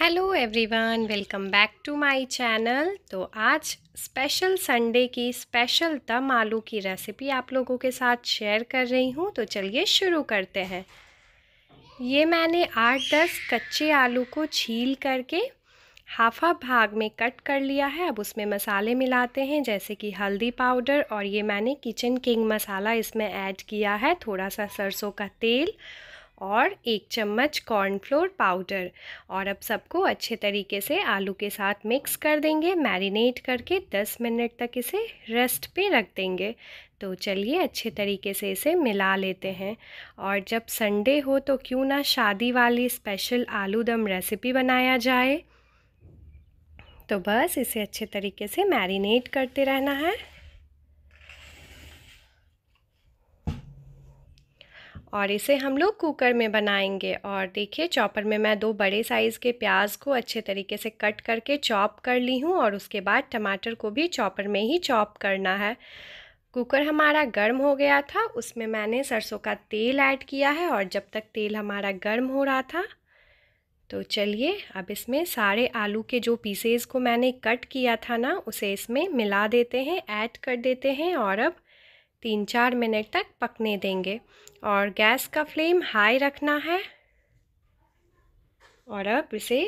hello everyone welcome back to my channel तो आज special Sunday की स्पेशल दम आलू की रेसिपी आप लोगों के साथ शेयर कर रही हूँ तो चलिए शुरू करते हैं ये मैंने आठ दस कच्चे आलू को छील करके हाफा भाग में कट कर लिया है अब उसमें मसाले मिलाते हैं जैसे कि हल्दी पाउडर और ये मैंने किचन किंग मसाला इसमें ऐड किया है थोड़ा सा सरसों का तेल और एक चम्मच कॉर्नफ्लोर पाउडर और अब सबको अच्छे तरीके से आलू के साथ मिक्स कर देंगे मैरिनेट करके 10 मिनट तक इसे रेस्ट पे रख देंगे तो चलिए अच्छे तरीके से इसे मिला लेते हैं और जब संडे हो तो क्यों ना शादी वाली स्पेशल आलू दम रेसिपी बनाया जाए तो बस इसे अच्छे तरीके से मैरिनेट करते रहना है और इसे हम लोग कुकर में बनाएंगे और देखिए चॉपर में मैं दो बड़े साइज़ के प्याज को अच्छे तरीके से कट करके चॉप कर ली हूँ और उसके बाद टमाटर को भी चॉपर में ही चॉप करना है कुकर हमारा गर्म हो गया था उसमें मैंने सरसों का तेल ऐड किया है और जब तक तेल हमारा गर्म हो रहा था तो चलिए अब इसमें सारे आलू के जो पीसेस को मैंने कट किया था ना उसे इसमें मिला देते हैं ऐड कर देते हैं और अब तीन चार मिनट तक पकने देंगे और गैस का फ्लेम हाई रखना है और अब इसे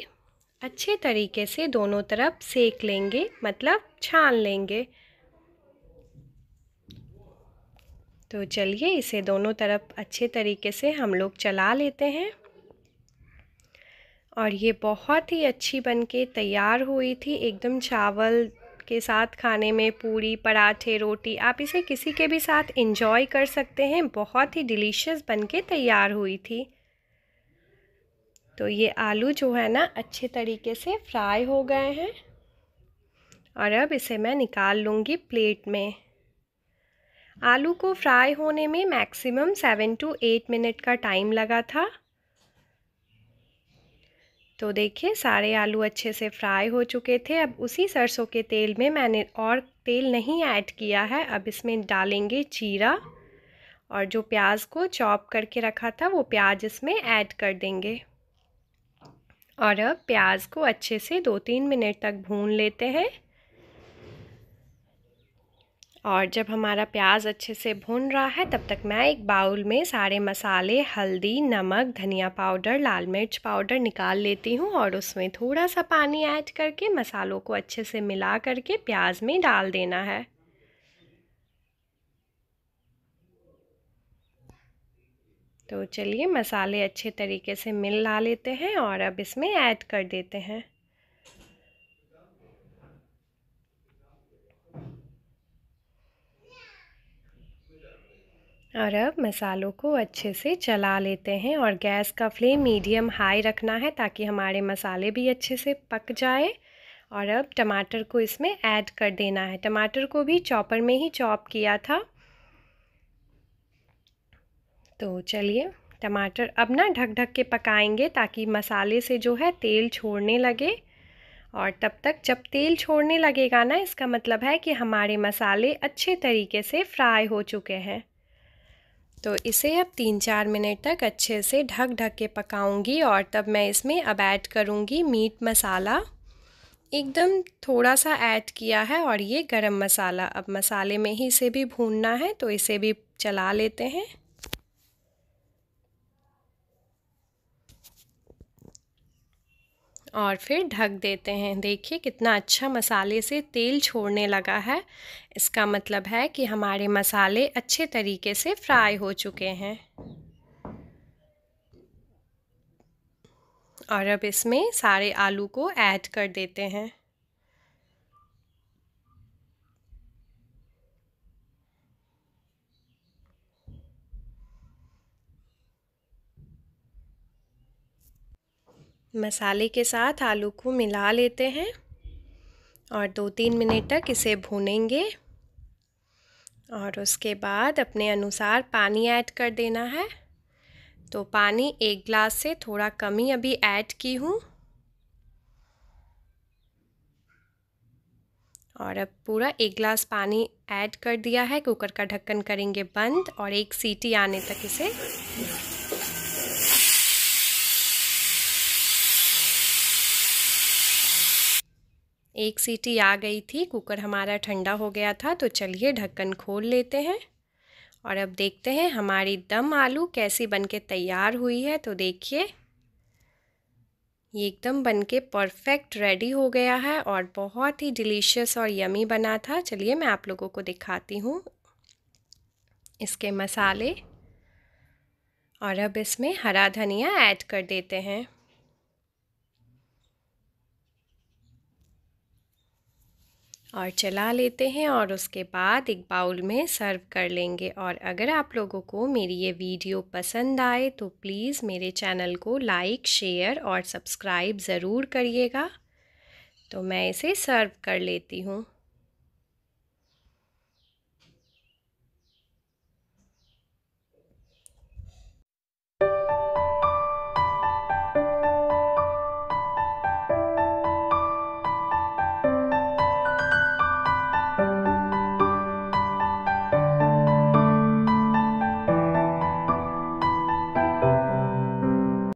अच्छे तरीके से दोनों तरफ सेक लेंगे मतलब छान लेंगे तो चलिए इसे दोनों तरफ अच्छे तरीके से हम लोग चला लेते हैं और ये बहुत ही अच्छी बनके तैयार हुई थी एकदम चावल के साथ खाने में पूरी पराठे रोटी आप इसे किसी के भी साथ इंजॉय कर सकते हैं बहुत ही डिलीशियस बनके तैयार हुई थी तो ये आलू जो है ना अच्छे तरीके से फ्राई हो गए हैं और अब इसे मैं निकाल लूँगी प्लेट में आलू को फ्राई होने में maximum seven to eight minute का टाइम लगा था तो देखिए सारे आलू अच्छे से फ्राई हो चुके थे अब उसी सरसों के तेल में मैंने और तेल नहीं ऐड किया है अब इसमें डालेंगे जीरा और जो प्याज को चॉप करके रखा था वो प्याज इसमें ऐड कर देंगे और अब प्याज को अच्छे से दो तीन मिनट तक भून लेते हैं और जब हमारा प्याज अच्छे से भुन रहा है तब तक मैं एक बाउल में सारे मसाले हल्दी नमक धनिया पाउडर लाल मिर्च पाउडर निकाल लेती हूँ और उसमें थोड़ा सा पानी ऐड करके मसालों को अच्छे से मिला करके प्याज में डाल देना है तो चलिए मसाले अच्छे तरीके से मिल ला लेते हैं और अब इसमें ऐड कर देते हैं और अब मसालों को अच्छे से चला लेते हैं और गैस का फ्लेम मीडियम हाई रखना है ताकि हमारे मसाले भी अच्छे से पक जाए और अब टमाटर को इसमें ऐड कर देना है टमाटर को भी चॉपर में ही चॉप किया था तो चलिए टमाटर अब ना ढक ढक के पकाएंगे ताकि मसाले से जो है तेल छोड़ने लगे और तब तक जब तेल छोड़ने लगेगा ना इसका मतलब है कि हमारे मसाले अच्छे तरीके से फ्राई हो चुके हैं तो इसे अब तीन चार मिनट तक अच्छे से ढक ढक के पकाऊंगी और तब मैं इसमें अब ऐड करूँगी मीट मसाला एकदम थोड़ा सा ऐड किया है और ये गरम मसाला अब मसाले में ही इसे भी भूनना है तो इसे भी चला लेते हैं और फिर ढक देते हैं देखिए कितना अच्छा मसाले से तेल छोड़ने लगा है इसका मतलब है कि हमारे मसाले अच्छे तरीके से फ्राई हो चुके हैं और अब इसमें सारे आलू को ऐड कर देते हैं मसाले के साथ आलू को मिला लेते हैं और दो तीन मिनट तक इसे भूनेंगे और उसके बाद अपने अनुसार पानी ऐड कर देना है तो पानी एक ग्लास से थोड़ा कम ही अभी ऐड की हूँ और अब पूरा एक ग्लास पानी ऐड कर दिया है कुकर का ढक्कन करेंगे बंद और एक सीटी आने तक इसे एक सीटी आ गई थी कुकर हमारा ठंडा हो गया था तो चलिए ढक्कन खोल लेते हैं और अब देखते हैं हमारी दम आलू कैसी बनके तैयार हुई है तो देखिए ये एकदम बनके परफेक्ट रेडी हो गया है और बहुत ही डिलीशियस और यमी बना था चलिए मैं आप लोगों को दिखाती हूँ इसके मसाले और अब इसमें हरा धनिया ऐड कर देते हैं और चला लेते हैं और उसके बाद एक बाउल में सर्व कर लेंगे और अगर आप लोगों को मेरी ये वीडियो पसंद आए तो प्लीज़ मेरे चैनल को लाइक शेयर और सब्सक्राइब ज़रूर करिएगा तो मैं इसे सर्व कर लेती हूँ